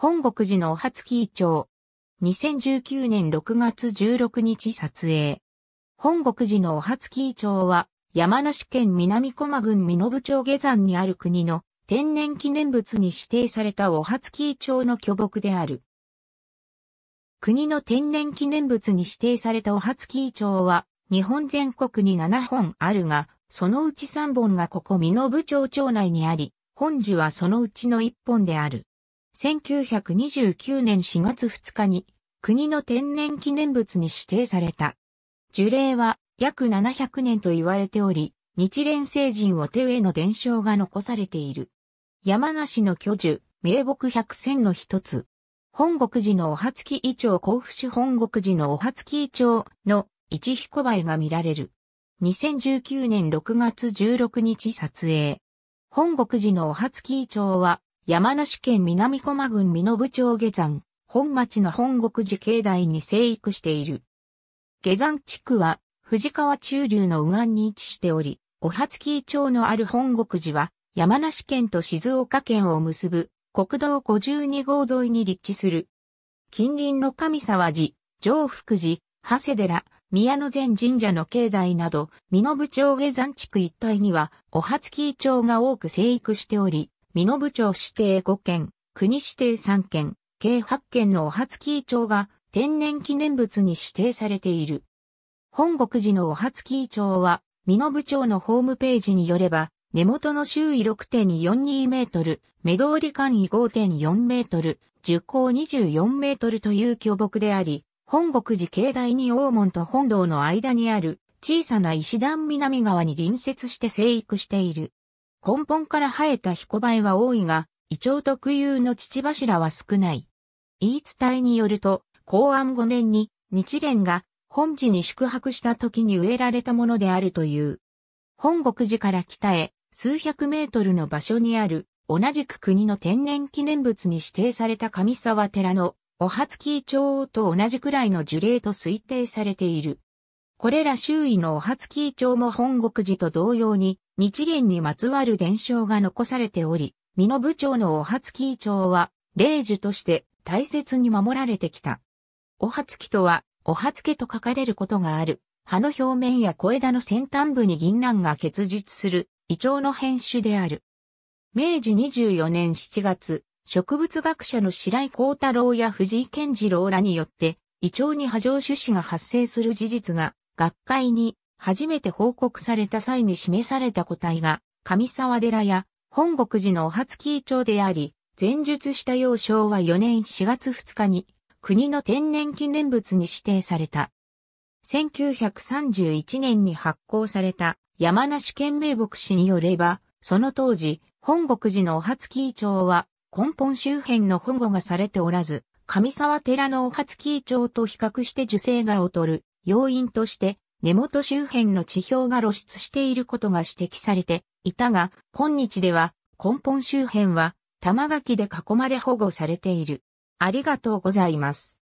本国寺のお初木町。2019年6月16日撮影。本国寺のお初木町は、山梨県南駒郡身延町下山にある国の天然記念物に指定されたお初木町の巨木である。国の天然記念物に指定されたお初木町は、日本全国に7本あるが、そのうち3本がここ身延町町内にあり、本樹はそのうちの1本である。1929年4月2日に国の天然記念物に指定された。樹齢は約700年と言われており、日蓮聖人を手への伝承が残されている。山梨の巨樹、名木百選の一つ。本国寺のお初木イチ甲府市本国寺のお初木イチの一彦梅が見られる。2019年6月16日撮影。本国寺のお初木イチは山梨県南駒郡身延町下山、本町の本国寺境内に生育している。下山地区は、藤川中流の右岸に位置しており、お初木町のある本国寺は、山梨県と静岡県を結ぶ、国道52号沿いに立地する。近隣の神沢寺、上福寺、長谷寺、宮野前神社の境内など、身延町下山地区一帯には、お初木町が多く生育しており、美濃部町指定5件、国指定3件、計8件のお初木町が天然記念物に指定されている。本国寺のお初木町は、美濃部町のホームページによれば、根元の周囲6.42メートル、目通り間位5.4メートル、樹高24メートルという巨木であり、本国寺境内に大門と本堂の間にある小さな石段南側に隣接して生育している。根本から生えたヒコバエは多いが、イチョウ特有の父柱は少ない。言い伝えによると、公安5年に日蓮が本寺に宿泊した時に植えられたものであるという。本国寺から北へ数百メートルの場所にある同じく国の天然記念物に指定された上沢寺のお初木町と同じくらいの樹齢と推定されている。これら周囲のお初木町も本国寺と同様に日蓮にまつわる伝承が残されており、美濃部長のお初木町は、霊樹として大切に守られてきた。お初木とは、お初家と書かれることがある。葉の表面や小枝の先端部に銀杏が結実する、胃チの変種である。明治24年7月、植物学者の白井幸太郎や藤井健次郎らによって、胃腸に波状種子が発生する事実が、学会に初めて報告された際に示された個体が、上沢寺や本国寺のお初木町であり、前述した要昭は4年4月2日に、国の天然記念物に指定された。1931年に発行された山梨県名牧師によれば、その当時、本国寺のお初木町は根本周辺の保護がされておらず、上沢寺のお初木町と比較して受精が劣る要因として根元周辺の地表が露出していることが指摘されていたが、今日では根本周辺は玉垣で囲まれ保護されている。ありがとうございます。